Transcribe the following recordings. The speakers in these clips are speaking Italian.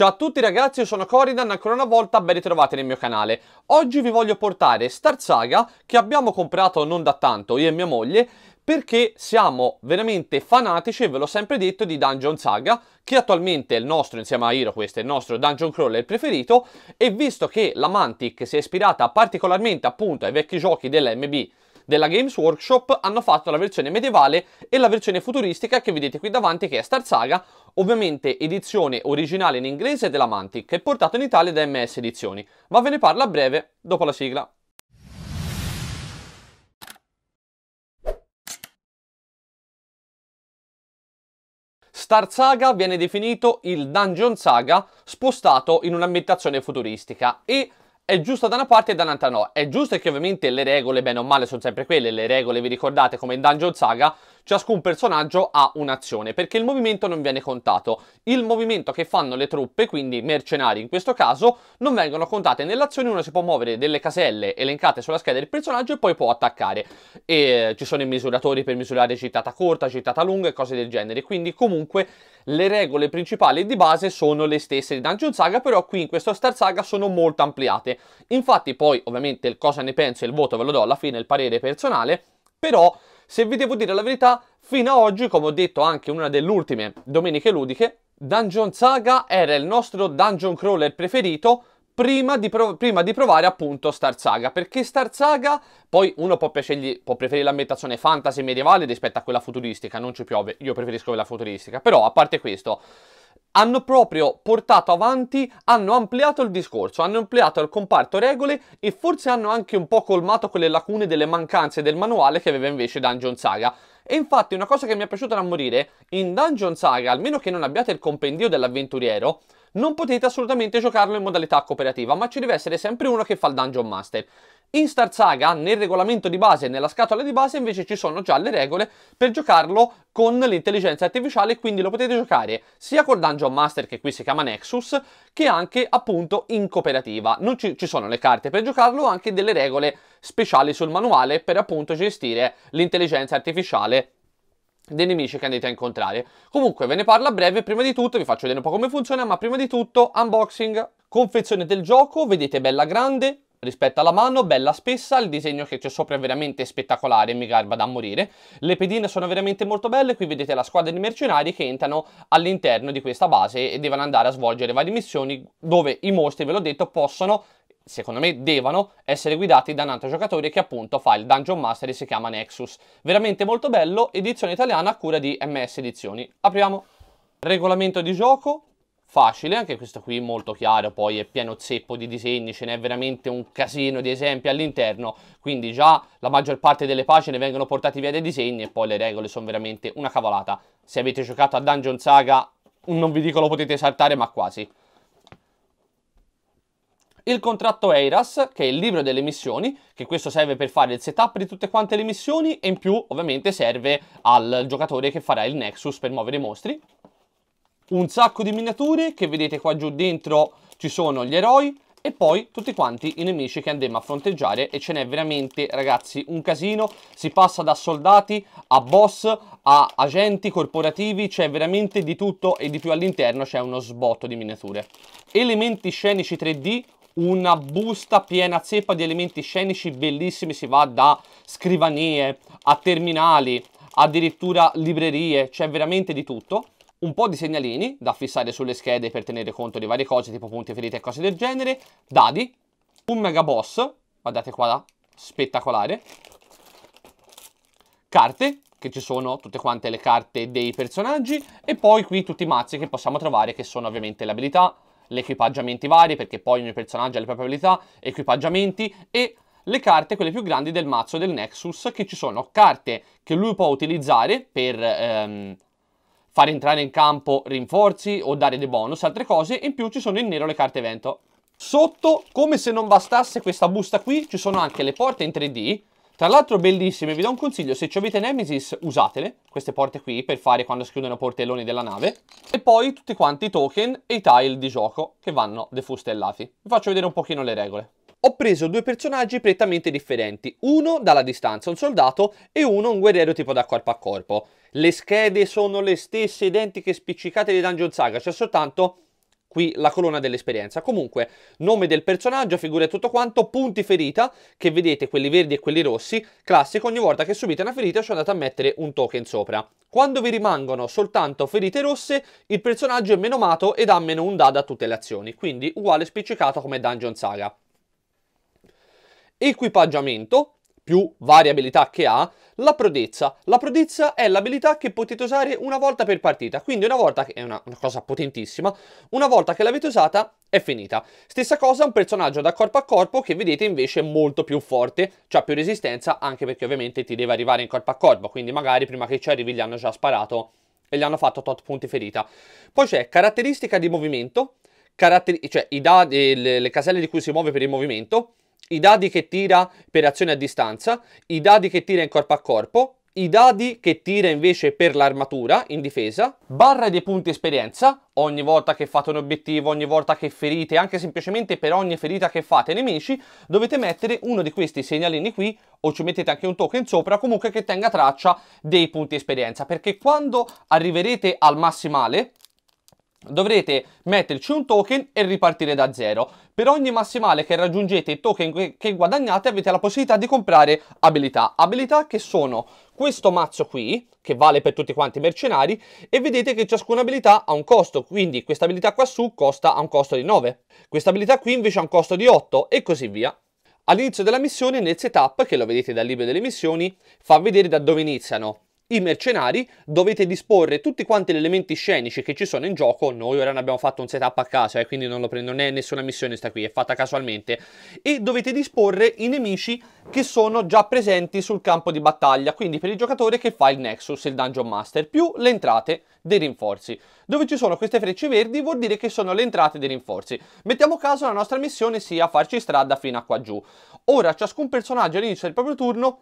Ciao a tutti ragazzi, io sono Coridan, ancora una volta ben ritrovati nel mio canale. Oggi vi voglio portare Star Saga, che abbiamo comprato non da tanto, io e mia moglie, perché siamo veramente fanatici, e ve l'ho sempre detto, di Dungeon Saga, che attualmente è il nostro, insieme a Hero, questo è il nostro dungeon crawler preferito, e visto che la Mantic si è ispirata particolarmente appunto ai vecchi giochi della MB della Games Workshop hanno fatto la versione medievale e la versione futuristica che vedete qui davanti che è Star Saga, ovviamente edizione originale in inglese della Mantic e portata in Italia da MS Edizioni, ma ve ne parlo a breve dopo la sigla. Star Saga viene definito il Dungeon Saga spostato in un'ambientazione futuristica e è giusto da una parte e dall'altra no. È giusto che ovviamente le regole, bene o male, sono sempre quelle. Le regole, vi ricordate, come in Dungeon Saga, ciascun personaggio ha un'azione, perché il movimento non viene contato. Il movimento che fanno le truppe, quindi mercenari in questo caso, non vengono contate nell'azione, uno si può muovere delle caselle elencate sulla scheda del personaggio e poi può attaccare. E eh, ci sono i misuratori per misurare citata corta, citata lunga e cose del genere, quindi comunque le regole principali di base sono le stesse di Dungeon Saga, però qui in questo Star Saga sono molto ampliate. Infatti poi ovviamente il cosa ne penso e il voto ve lo do alla fine, il parere personale, però se vi devo dire la verità, fino ad oggi, come ho detto anche in una delle ultime domeniche ludiche, Dungeon Saga era il nostro dungeon crawler preferito prima di, prov- prima di, provare appunto Star Saga, perché Star Saga poi uno può, piacergli, può preferire l'ambientazione fantasy medievale rispetto a quella futuristica, non ci piove, io preferisco quella futuristica, però a parte questo hanno proprio portato avanti, hanno ampliato il discorso, hanno ampliato il comparto regole e forse hanno anche un po' colmato quelle lacune delle mancanze del manuale che aveva invece Dungeon Saga. E infatti una cosa che mi è piaciuta da morire, in Dungeon Saga, almeno che non abbiate il compendio dell'avventuriero, non potete assolutamente giocarlo in modalità cooperativa, ma ci deve essere sempre uno che fa il Dungeon Master. In Star Saga, nel regolamento di base e nella scatola di base, invece ci sono già le regole per giocarlo con l'intelligenza artificiale, quindi lo potete giocare sia col Dungeon Master, che qui si chiama Nexus, che anche appunto in cooperativa. Non ci, ci sono le carte per giocarlo, anche delle regole speciali sul manuale per appunto gestire l'intelligenza artificiale dei nemici che andate a incontrare. Comunque ve ne parlo a breve, prima di tutto vi faccio vedere un po' come funziona, ma prima di tutto unboxing, confezione del gioco, vedete bella grande, Rispetto alla mano, bella spessa, il disegno che c'è sopra è veramente spettacolare, mi garba da morire. Le pedine sono veramente molto belle, qui vedete la squadra di mercenari che entrano all'interno di questa base e devono andare a svolgere varie missioni dove i mostri, ve l'ho detto, possono secondo me devono essere guidati da un altro giocatore che appunto fa il Dungeon Master e si chiama Nexus. Veramente molto bello, edizione italiana a cura di MS Edizioni. Apriamo. Regolamento di gioco, facile, anche questo qui molto chiaro, poi è pieno zeppo di disegni, ce n'è veramente un casino di esempi all'interno, quindi già la maggior parte delle pagine vengono portate via dai disegni e poi le regole sono veramente una cavolata. Se avete giocato a Dungeon Saga, non vi dico lo potete saltare, ma quasi. Il contratto EIRAS, che è il libro delle missioni, che questo serve per fare il setup di tutte quante le missioni e in più ovviamente serve al giocatore che farà il Nexus per muovere i mostri un sacco di miniature che vedete qua giù dentro ci sono gli eroi e poi tutti quanti i nemici che andremo a fronteggiare e ce n'è veramente ragazzi un casino si passa da soldati a boss a agenti corporativi c'è veramente di tutto e di più all'interno c'è uno sbotto di miniature elementi scenici 3D una busta piena zeppa di elementi scenici bellissimi si va da scrivanie a terminali addirittura librerie c'è veramente di tutto un po' di segnalini da fissare sulle schede per tenere conto di varie cose, tipo punti ferite e cose del genere, dadi, un mega boss, guardate qua, spettacolare, carte, che ci sono tutte quante le carte dei personaggi, e poi qui tutti i mazzi che possiamo trovare, che sono ovviamente le abilità, gli equipaggiamenti vari, perché poi ogni personaggio ha le proprie abilità, equipaggiamenti e le carte, quelle più grandi del mazzo del Nexus, che ci sono carte che lui può utilizzare per... Ehm, far entrare in campo rinforzi o dare dei bonus, altre cose, e in più ci sono in nero le carte evento. Sotto, come se non bastasse questa busta qui, ci sono anche le porte in 3D, tra l'altro bellissime, vi do un consiglio, se avete Nemesis usatele, queste porte qui, per fare quando schiudono i portelloni della nave. E poi tutti quanti i token e i tile di gioco che vanno defustellati. Vi faccio vedere un pochino le regole ho preso due personaggi prettamente differenti, uno dalla distanza, un soldato, e uno un guerriero tipo da corpo a corpo. Le schede sono le stesse, identiche, spiccicate di Dungeon Saga, c'è cioè soltanto qui la colonna dell'esperienza. Comunque, nome del personaggio, figura e tutto quanto, punti ferita, che vedete quelli verdi e quelli rossi, classico, ogni volta che subite una ferita ci andate a mettere un token sopra. Quando vi rimangono soltanto ferite rosse, il personaggio è meno menomato ed ha meno un dado a tutte le azioni, quindi uguale spiccicato come Dungeon Saga equipaggiamento, più varie abilità che ha, la prodezza. La prodezza è l'abilità che potete usare una volta per partita, quindi una volta che è una, una cosa potentissima, una volta che l'avete usata è finita. Stessa cosa un personaggio da corpo a corpo che vedete invece molto più forte, cioè più resistenza, anche perché ovviamente ti deve arrivare in corpo a corpo, quindi magari prima che ci arrivi gli hanno già sparato e gli hanno fatto tot punti ferita. Poi c'è caratteristica di movimento, caratter- cioè i dadi, le, le caselle di cui si muove per il movimento, i dadi che tira per azione a distanza, i dadi che tira in corpo a corpo, i dadi che tira invece per l'armatura in difesa, barra dei punti esperienza, ogni volta che fate un obiettivo, ogni volta che ferite, anche semplicemente per ogni ferita che fate ai nemici, dovete mettere uno di questi segnalini qui o ci mettete anche un token sopra, comunque che tenga traccia dei punti esperienza, perché quando arriverete al massimale, dovrete metterci un token e ripartire da zero. Per ogni massimale che raggiungete i token che guadagnate avete la possibilità di comprare abilità. Abilità che sono questo mazzo qui, che vale per tutti quanti i mercenari, e vedete che ciascuna abilità ha un costo, quindi questa abilità qua su costa, ha un costo di 9, questa abilità qui invece ha un costo di 8 e così via. All'inizio della missione nel setup, che lo vedete dal libro delle missioni, fa vedere da dove iniziano i mercenari, dovete disporre tutti quanti gli elementi scenici che ci sono in gioco, noi ora ne abbiamo fatto un setup a caso, eh, quindi non, lo prendo, non è nessuna missione sta qui, è fatta casualmente, e dovete disporre i nemici che sono già presenti sul campo di battaglia, quindi per il giocatore che fa il Nexus, il Dungeon Master, più le entrate dei rinforzi. Dove ci sono queste frecce verdi vuol dire che sono le entrate dei rinforzi. Mettiamo caso la nostra missione sia farci strada fino a qua giù. Ora ciascun personaggio all'inizio del proprio turno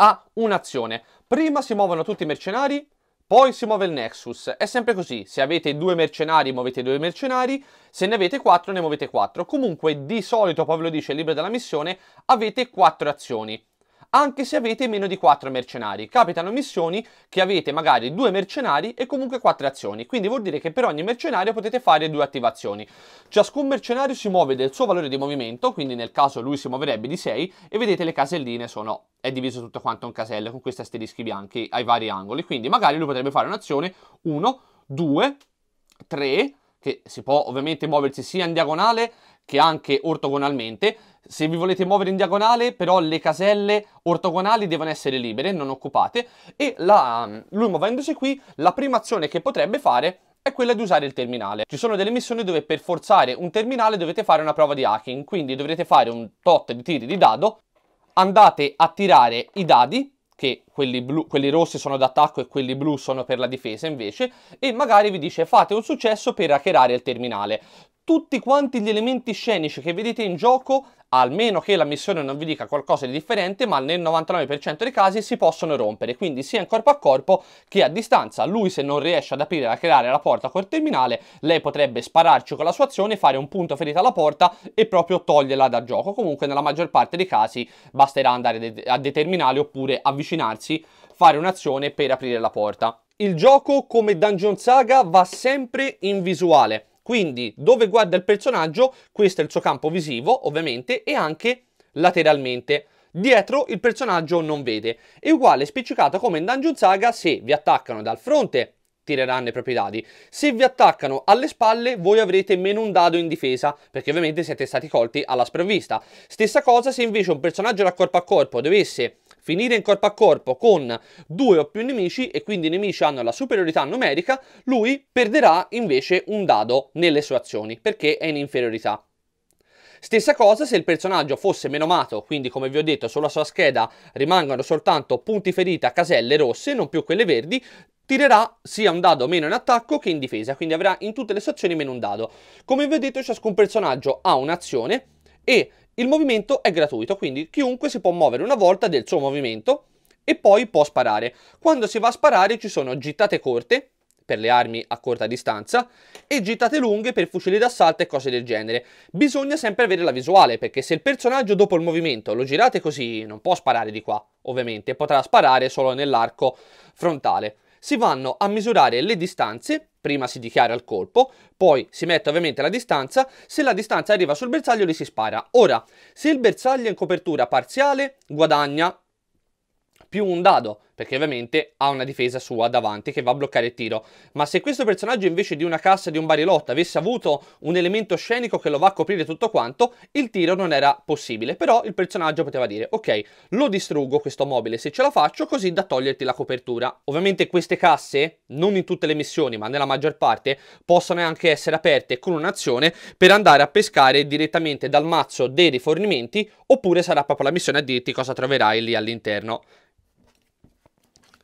ha un'azione. Prima si muovono tutti i mercenari, poi si muove il Nexus. È sempre così, se avete due mercenari muovete due mercenari, se ne avete quattro ne muovete quattro. Comunque di solito, poi ve lo dice il libro della missione, avete quattro azioni anche se avete meno di 4 mercenari. Capitano missioni che avete magari 2 mercenari e comunque 4 azioni, quindi vuol dire che per ogni mercenario potete fare 2 attivazioni. Ciascun mercenario si muove del suo valore di movimento, quindi nel caso lui si muoverebbe di 6 e vedete le caselline sono è diviso tutto quanto in caselle con questi asterischi bianchi ai vari angoli, quindi magari lui potrebbe fare un'azione 1, 2, 3 che si può ovviamente muoversi sia in diagonale che anche ortogonalmente, se vi volete muovere in diagonale, però le caselle ortogonali devono essere libere, non occupate, e la, mm, lui muovendosi qui, la prima azione che potrebbe fare è quella di usare il terminale. Ci sono delle missioni dove per forzare un terminale dovete fare una prova di hacking, quindi dovrete fare un tot di tiri di dado, andate a tirare i dadi, che quelli, blu, quelli rossi sono d'attacco e quelli blu sono per la difesa invece, e magari vi dice fate un successo per hackerare il terminale. Tutti quanti gli elementi scenici che vedete in gioco almeno che la missione non vi dica qualcosa di differente, ma nel 99% dei casi si possono rompere, quindi sia in corpo a corpo che a distanza. Lui se non riesce ad aprire e a creare la porta col terminale, lei potrebbe spararci con la sua azione, fare un punto ferita alla porta e proprio toglierla da gioco. Comunque nella maggior parte dei casi basterà andare a determinare oppure avvicinarsi, fare un'azione per aprire la porta. Il gioco come Dungeon Saga va sempre in visuale, quindi dove guarda il personaggio, questo è il suo campo visivo ovviamente e anche lateralmente. Dietro il personaggio non vede. È uguale specificato come in Dungeon Saga se vi attaccano dal fronte tireranno i propri dadi. Se vi attaccano alle spalle voi avrete meno un dado in difesa, perché ovviamente siete stati colti alla sprovvista. Stessa cosa se invece un personaggio da corpo a corpo dovesse finire in corpo a corpo con due o più nemici e quindi i nemici hanno la superiorità numerica, lui perderà invece un dado nelle sue azioni perché è in inferiorità. Stessa cosa se il personaggio fosse menomato, quindi come vi ho detto sulla sua scheda rimangono soltanto punti ferita, caselle rosse, non più quelle verdi, tirerà sia un dado meno in attacco che in difesa, quindi avrà in tutte le sue azioni meno un dado. Come vi ho detto ciascun personaggio ha un'azione e il movimento è gratuito, quindi chiunque si può muovere una volta del suo movimento e poi può sparare. Quando si va a sparare ci sono gittate corte, per le armi a corta distanza e gittate lunghe per fucili d'assalto e cose del genere. Bisogna sempre avere la visuale perché se il personaggio dopo il movimento lo girate così non può sparare di qua, ovviamente, potrà sparare solo nell'arco frontale. Si vanno a misurare le distanze prima si dichiara il colpo, poi si mette ovviamente la distanza, se la distanza arriva sul bersaglio gli si spara. Ora, se il bersaglio è in copertura parziale, guadagna più un dado, perché ovviamente ha una difesa sua davanti che va a bloccare il tiro. Ma se questo personaggio invece di una cassa di un barilotto avesse avuto un elemento scenico che lo va a coprire tutto quanto, il tiro non era possibile. Però il personaggio poteva dire, ok, lo distruggo questo mobile se ce la faccio, così da toglierti la copertura. Ovviamente queste casse, non in tutte le missioni, ma nella maggior parte, possono anche essere aperte con un'azione per andare a pescare direttamente dal mazzo dei rifornimenti, oppure sarà proprio la missione a dirti cosa troverai lì all'interno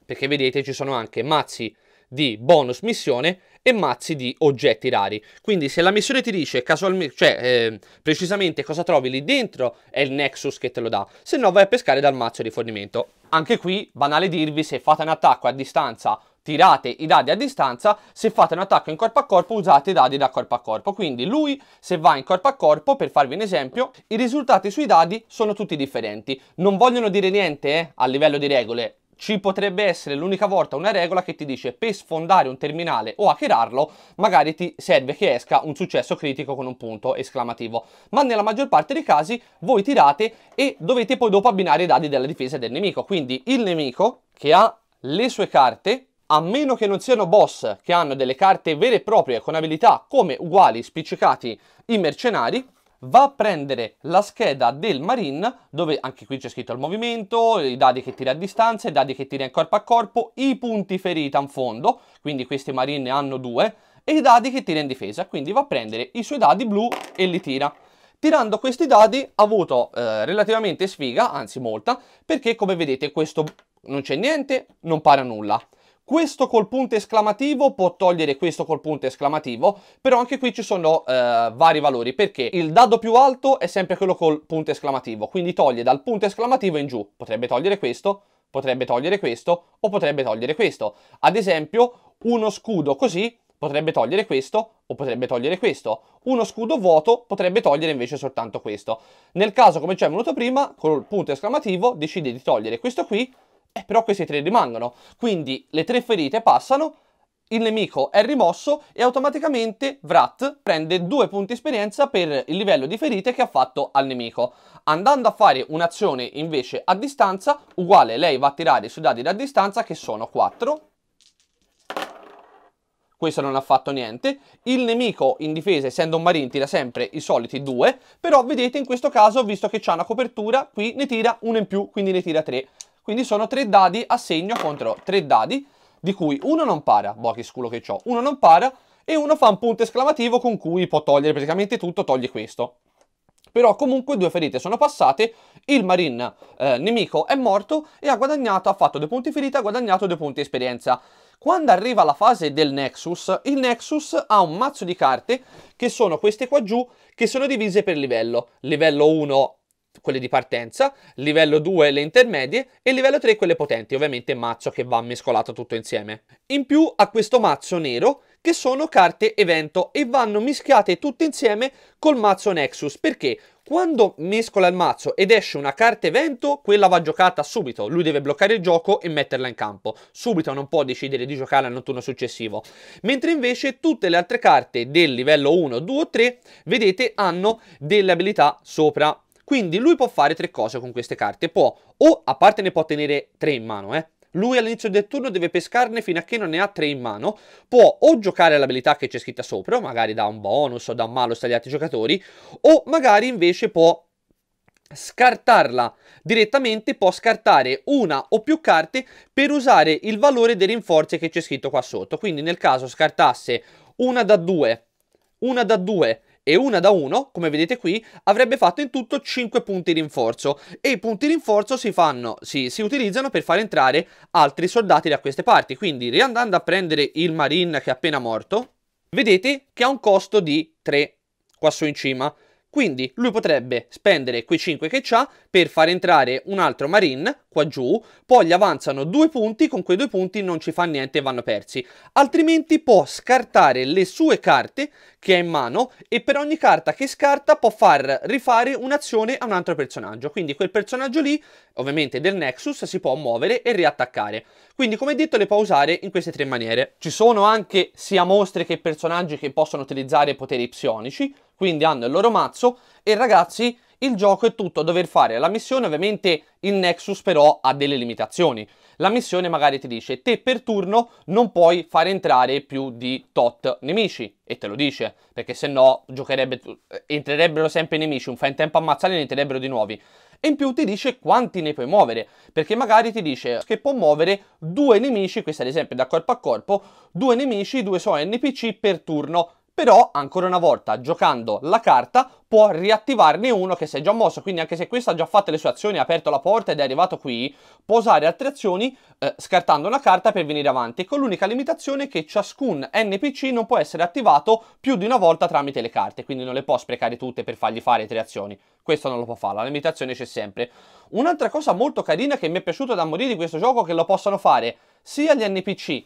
perché vedete ci sono anche mazzi di bonus missione e mazzi di oggetti rari. Quindi se la missione ti dice casualmente, cioè eh, precisamente cosa trovi lì dentro, è il Nexus che te lo dà, se no vai a pescare dal mazzo di fornimento. Anche qui, banale dirvi, se fate un attacco a distanza tirate i dadi a distanza, se fate un attacco in corpo a corpo usate i dadi da corpo a corpo, quindi lui se va in corpo a corpo, per farvi un esempio, i risultati sui dadi sono tutti differenti, non vogliono dire niente eh, a livello di regole, ci potrebbe essere l'unica volta una regola che ti dice per sfondare un terminale o hackerarlo magari ti serve che esca un successo critico con un punto esclamativo ma nella maggior parte dei casi voi tirate e dovete poi dopo abbinare i dadi della difesa del nemico quindi il nemico che ha le sue carte a meno che non siano boss che hanno delle carte vere e proprie con abilità come uguali spiccicati i mercenari va a prendere la scheda del Marine, dove anche qui c'è scritto il movimento, i dadi che tira a distanza, i dadi che tira in corpo a corpo, i punti feriti in fondo, quindi questi Marine hanno due, e i dadi che tira in difesa, quindi va a prendere i suoi dadi blu e li tira. Tirando questi dadi ha avuto eh, relativamente sfiga, anzi molta, perché come vedete questo non c'è niente, non para nulla questo col punto esclamativo può togliere questo col punto esclamativo, però anche qui ci sono eh, vari valori, perché il dado più alto è sempre quello col punto esclamativo, quindi toglie dal punto esclamativo in giù, potrebbe togliere questo, potrebbe togliere questo o potrebbe togliere questo. Ad esempio, uno scudo così potrebbe togliere questo o potrebbe togliere questo. Uno scudo vuoto potrebbe togliere invece soltanto questo. Nel caso, come ci è venuto prima, col punto esclamativo decide di togliere questo qui eh, però questi tre rimangono. Quindi le tre ferite passano, il nemico è rimosso e automaticamente Vrat prende due punti esperienza per il livello di ferite che ha fatto al nemico. Andando a fare un'azione invece a distanza, uguale lei va a tirare sui dadi da distanza che sono 4. Questo non ha fatto niente. Il nemico in difesa, essendo un marine, tira sempre i soliti due. però vedete in questo caso, visto che c'è una copertura, qui ne tira uno in più, quindi ne tira tre. Quindi sono tre dadi a segno contro tre dadi, di cui uno non para, boh che sculo che ho, uno non para e uno fa un punto esclamativo con cui può togliere praticamente tutto, toglie questo. Però comunque due ferite sono passate, il marine eh, nemico è morto e ha guadagnato, ha fatto due punti ferita, ha guadagnato due punti esperienza. Quando arriva la fase del Nexus, il Nexus ha un mazzo di carte che sono queste qua giù, che sono divise per livello. Livello 1 quelle di partenza, livello 2 le intermedie e livello 3 quelle potenti, ovviamente mazzo che va mescolato tutto insieme. In più a questo mazzo nero che sono carte evento e vanno mischiate tutte insieme col mazzo Nexus perché quando mescola il mazzo ed esce una carta evento, quella va giocata subito. Lui deve bloccare il gioco e metterla in campo. Subito non può decidere di giocare al notturno successivo. Mentre invece tutte le altre carte del livello 1, 2 o 3, vedete, hanno delle abilità sopra quindi lui può fare tre cose con queste carte. Può, o a parte ne può tenere tre in mano, eh. Lui all'inizio del turno deve pescarne fino a che non ne ha tre in mano. Può o giocare l'abilità che c'è scritta sopra, magari da un bonus o da un malus agli altri giocatori, o magari invece può scartarla direttamente può scartare una o più carte per usare il valore dei rinforzi che c'è scritto qua sotto quindi nel caso scartasse una da due una da due e una da 1, come vedete qui, avrebbe fatto in tutto 5 punti rinforzo e i punti rinforzo si, fanno, si, si utilizzano per far entrare altri soldati da queste parti, quindi riandando a prendere il marine che è appena morto, vedete che ha un costo di 3 qua su in cima, quindi lui potrebbe spendere quei 5 che ha per far entrare un altro marine, qua giù, poi gli avanzano due punti, con quei due punti non ci fa niente e vanno persi. Altrimenti può scartare le sue carte che ha in mano e per ogni carta che scarta può far rifare un'azione a un altro personaggio. Quindi quel personaggio lì, ovviamente del Nexus, si può muovere e riattaccare. Quindi come detto le può usare in queste tre maniere. Ci sono anche sia mostre che personaggi che possono utilizzare poteri psionici, quindi hanno il loro mazzo e ragazzi il gioco è tutto a dover fare la missione, ovviamente il Nexus però ha delle limitazioni. La missione magari ti dice te per turno non puoi far entrare più di tot nemici e te lo dice, perché se no giocherebbe, eh, entrerebbero sempre nemici, un fai in tempo ammazzare e ne entrerebbero di nuovi. E in più ti dice quanti ne puoi muovere, perché magari ti dice che può muovere due nemici, questo ad esempio da corpo a corpo, due nemici, due solo NPC per turno però ancora una volta giocando la carta può riattivarne uno che si è già mosso, quindi anche se questo ha già fatto le sue azioni, ha aperto la porta ed è arrivato qui, può usare altre azioni eh, scartando una carta per venire avanti, con l'unica limitazione che ciascun NPC non può essere attivato più di una volta tramite le carte, quindi non le può sprecare tutte per fargli fare tre azioni, questo non lo può fare, la limitazione c'è sempre. Un'altra cosa molto carina che mi è piaciuta da morire di questo gioco è che lo possano fare sia gli NPC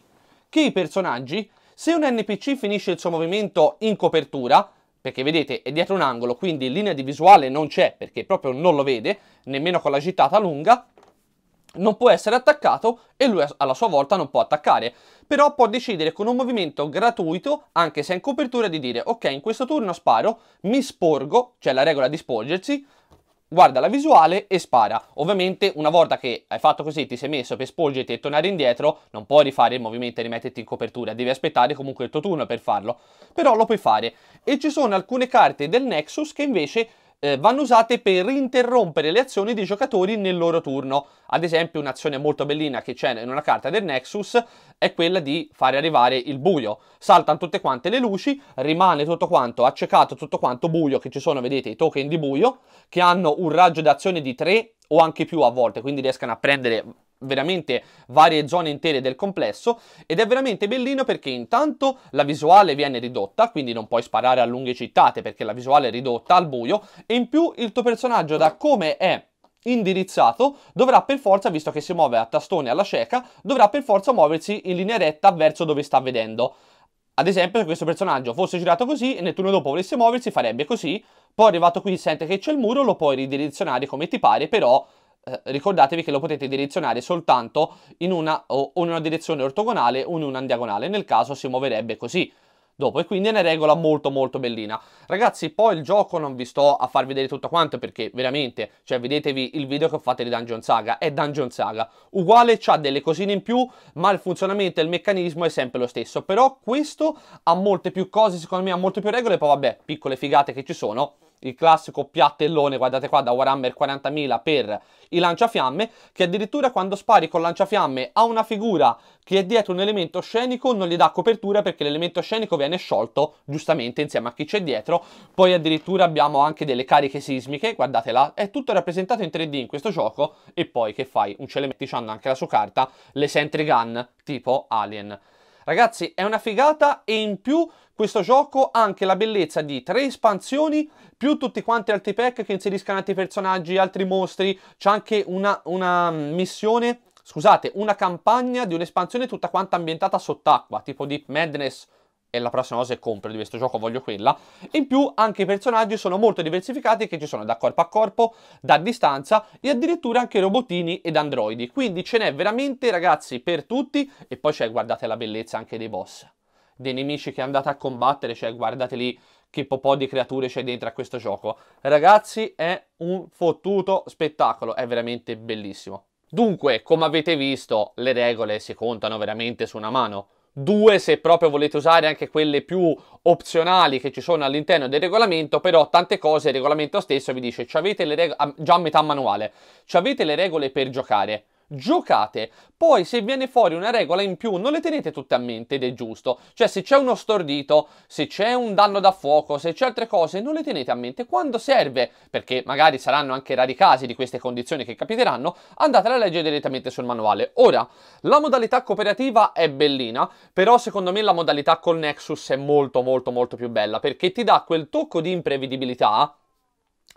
che i personaggi se un NPC finisce il suo movimento in copertura, perché vedete è dietro un angolo, quindi linea di visuale non c'è perché proprio non lo vede, nemmeno con la gittata lunga, non può essere attaccato e lui alla sua volta non può attaccare, però può decidere con un movimento gratuito, anche se è in copertura, di dire ok in questo turno sparo, mi sporgo, c'è cioè la regola di sporgersi, guarda la visuale e spara. Ovviamente una volta che hai fatto così, ti sei messo per sporgerti e tornare indietro, non puoi rifare il movimento e rimetterti in copertura, devi aspettare comunque il tuo turno per farlo, però lo puoi fare. E ci sono alcune carte del Nexus che invece eh, vanno usate per interrompere le azioni dei giocatori nel loro turno. Ad esempio, un'azione molto bellina che c'è in una carta del Nexus è quella di fare arrivare il buio. Saltano tutte quante le luci, rimane tutto quanto accecato, tutto quanto buio che ci sono, vedete, i token di buio che hanno un raggio d'azione di 3 o anche più a volte, quindi riescano a prendere veramente varie zone intere del complesso ed è veramente bellino perché intanto la visuale viene ridotta, quindi non puoi sparare a lunghe cittate perché la visuale è ridotta al buio e in più il tuo personaggio da come è indirizzato dovrà per forza, visto che si muove a tastone alla cieca, dovrà per forza muoversi in linea retta verso dove sta vedendo. Ad esempio, se questo personaggio fosse girato così e nel turno dopo volesse muoversi, farebbe così, poi arrivato qui sente che c'è il muro, lo puoi ridirezionare come ti pare, però eh, ricordatevi che lo potete direzionare soltanto in una, o in una direzione ortogonale o in una diagonale, nel caso si muoverebbe così dopo e quindi è una regola molto molto bellina ragazzi poi il gioco non vi sto a far vedere tutto quanto perché veramente cioè vedetevi il video che ho fatto di Dungeon Saga è Dungeon Saga uguale ha delle cosine in più ma il funzionamento e il meccanismo è sempre lo stesso però questo ha molte più cose secondo me ha molte più regole poi vabbè piccole figate che ci sono il classico piattellone, guardate qua, da Warhammer 40.000 per i lanciafiamme, che addirittura quando spari con lanciafiamme a una figura che è dietro un elemento scenico non gli dà copertura perché l'elemento scenico viene sciolto giustamente insieme a chi c'è dietro, poi addirittura abbiamo anche delle cariche sismiche, guardate là, è tutto rappresentato in 3D in questo gioco e poi che fai? Un celementi hanno anche la sua carta, le sentry gun tipo Alien. Ragazzi, è una figata e in più questo gioco ha anche la bellezza di tre espansioni più tutti quanti altri pack che inseriscano altri personaggi, altri mostri. C'è anche una, una missione, scusate, una campagna di un'espansione tutta quanta ambientata sott'acqua, tipo Deep Madness e la prossima cosa è compro di questo gioco voglio quella in più anche i personaggi sono molto diversificati che ci sono da corpo a corpo da distanza e addirittura anche robotini ed androidi quindi ce n'è veramente ragazzi per tutti e poi c'è guardate la bellezza anche dei boss dei nemici che andate a combattere cioè guardate lì che popò di creature c'è dentro a questo gioco ragazzi è un fottuto spettacolo è veramente bellissimo dunque come avete visto le regole si contano veramente su una mano due se proprio volete usare anche quelle più opzionali che ci sono all'interno del regolamento, però tante cose il regolamento stesso vi dice, avete le regole, ah, già a metà manuale, avete le regole per giocare, giocate. Poi se viene fuori una regola in più non le tenete tutte a mente ed è giusto. Cioè se c'è uno stordito, se c'è un danno da fuoco, se c'è altre cose, non le tenete a mente. Quando serve, perché magari saranno anche rari casi di queste condizioni che capiteranno, andate a leggere direttamente sul manuale. Ora, la modalità cooperativa è bellina, però secondo me la modalità col Nexus è molto molto molto più bella perché ti dà quel tocco di imprevedibilità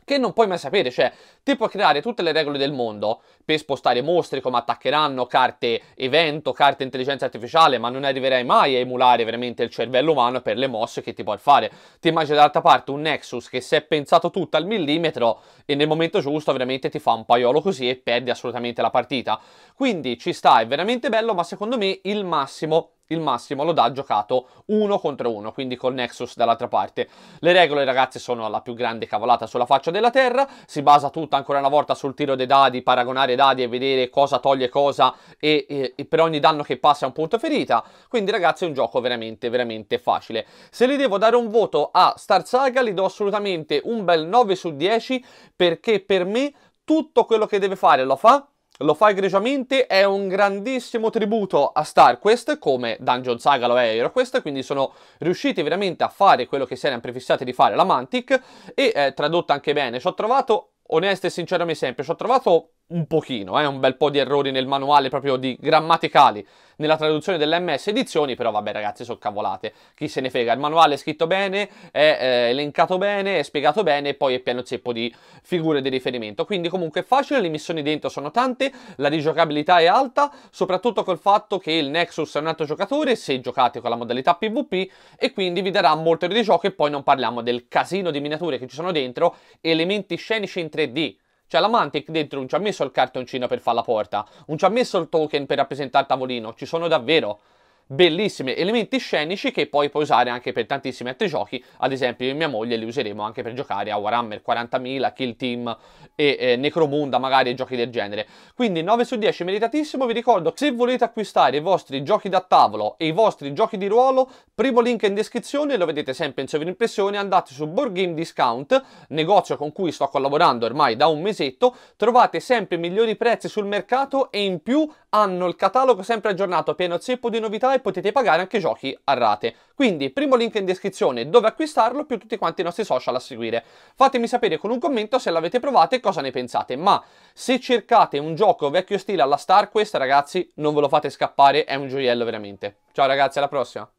che non puoi mai sapere, cioè ti puoi creare tutte le regole del mondo per spostare mostri come attaccheranno, carte evento, carte intelligenza artificiale, ma non arriverai mai a emulare veramente il cervello umano per le mosse che ti puoi fare. Ti immagini dall'altra parte un Nexus che si è pensato tutto al millimetro e nel momento giusto veramente ti fa un paiolo così e perdi assolutamente la partita. Quindi ci sta, è veramente bello, ma secondo me il massimo il massimo lo dà giocato uno contro uno, quindi col Nexus dall'altra parte. Le regole, ragazzi, sono la più grande cavolata sulla faccia della terra, si basa tutta ancora una volta sul tiro dei dadi, paragonare i dadi e vedere cosa toglie cosa e, e, e per ogni danno che passa è un punto ferita, quindi ragazzi è un gioco veramente veramente facile. Se li devo dare un voto a Star Saga gli do assolutamente un bel 9 su 10 perché per me tutto quello che deve fare lo fa lo fa egregiamente, è un grandissimo tributo a StarQuest, come Dungeon Saga lo è HeroQuest, quindi sono riusciti veramente a fare quello che si erano prefissati di fare la Mantic, e eh, tradotta anche bene, ci ho trovato, onesto e sincero mi sempre, ci ho trovato un pochino, eh, un bel po' di errori nel manuale proprio di grammaticali nella traduzione dell'MS edizioni, però vabbè ragazzi sono cavolate, chi se ne frega, il manuale è scritto bene, è eh, elencato bene, è spiegato bene e poi è pieno zeppo di figure di riferimento, quindi comunque è facile, le missioni dentro sono tante, la rigiocabilità è alta, soprattutto col fatto che il Nexus è un altro giocatore se giocate con la modalità PvP e quindi vi darà molto di gioco e poi non parliamo del casino di miniature che ci sono dentro, elementi scenici in 3D, cioè la Mantic dentro non ci ha messo il cartoncino per fare la porta, non ci ha messo il token per rappresentare il tavolino, ci sono davvero bellissime, elementi scenici che poi puoi usare anche per tantissimi altri giochi, ad esempio io e mia moglie li useremo anche per giocare a Warhammer 40.000, Kill Team e eh, Necromunda, magari giochi del genere. Quindi 9 su 10 meritatissimo, vi ricordo se volete acquistare i vostri giochi da tavolo e i vostri giochi di ruolo, primo link in descrizione, lo vedete sempre in sovrimpressione, andate su Board Game Discount, negozio con cui sto collaborando ormai da un mesetto, trovate sempre migliori prezzi sul mercato e in più hanno il catalogo sempre aggiornato, pieno zeppo di novità e potete pagare anche giochi a rate. Quindi, primo link in descrizione dove acquistarlo, più tutti quanti i nostri social a seguire. Fatemi sapere con un commento se l'avete provato e cosa ne pensate, ma se cercate un gioco vecchio stile alla Star Quest, ragazzi, non ve lo fate scappare, è un gioiello veramente. Ciao ragazzi, alla prossima!